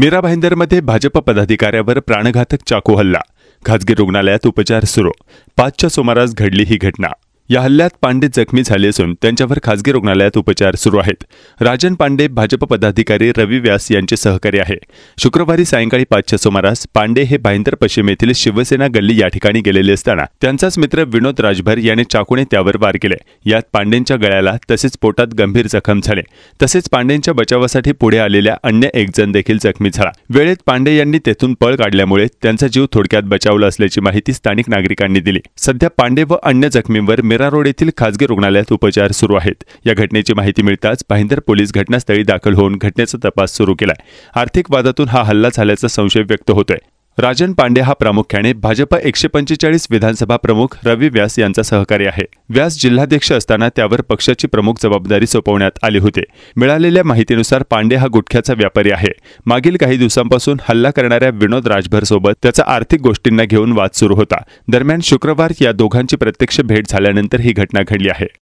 मीरा भाईंदरमध्ये भाजप पदाधिकाऱ्यावर प्राणघातक चाकू हल्ला खाजगी रुग्णालयात उपचार सुरू पाचच्या सुमारास घडली ही घटना या हल्ल्यात पांडे जखमी झाले असून त्यांच्यावर खासगी रुग्णालयात उपचार सुरू आहेत राजन पांडे भाजप पदाधिकारी रवी व्यास यांचे सहकारी आहे शुक्रवारी सायंकाळी पाचच्या सुमारास पांडे हे भाईंदर पश्चिम येथील शिवसेना गल्ली या ठिकाणी गेलेले असताना त्यांचाच मित्र विनोद राजभर याने चाकूने त्यावर वार केले यात पांडेंच्या गळ्याला तसेच पोटात गंभीर जखम झाले तसेच पांडेंच्या बचावासाठी पुढे आलेल्या अन्य एक जण देखील जखमी झाला वेळेत पांडे यांनी तेथून पळ काढल्यामुळे त्यांचा जीव थोडक्यात बचावला असल्याची माहिती स्थानिक नागरिकांनी दिली सध्या पांडे व अन्य जखमींवर मेरा रोड येथील खाजगी रुग्णालयात उपचार सुरू आहेत या घटनेची माहिती मिळताच भाईंदर पोलीस घटनास्थळी दाखल होऊन घटनेचा तपास सुरू केलाय आर्थिक वादातून हा हल्ला झाल्याचा संशय व्यक्त होतोय राजन पांडे हा प्रामुख्याने भाजप एकशे पंचेचाळीस विधानसभा प्रमुख रवी व्यास यांचा सहकारी आहे व्यास जिल्हाध्यक्ष असताना त्यावर पक्षाची प्रमुख जबाबदारी सोपवण्यात आली होती मिळालेल्या माहितीनुसार पांडे हा गुटख्याचा व्यापारी आहे मागील काही दिवसांपासून हल्ला करणाऱ्या विनोद राजभर सोबत त्याचा आर्थिक गोष्टींना घेऊन वाद सुरू होता दरम्यान शुक्रवार या दोघांची प्रत्यक्ष भेट झाल्यानंतर ही घटना घडली आहे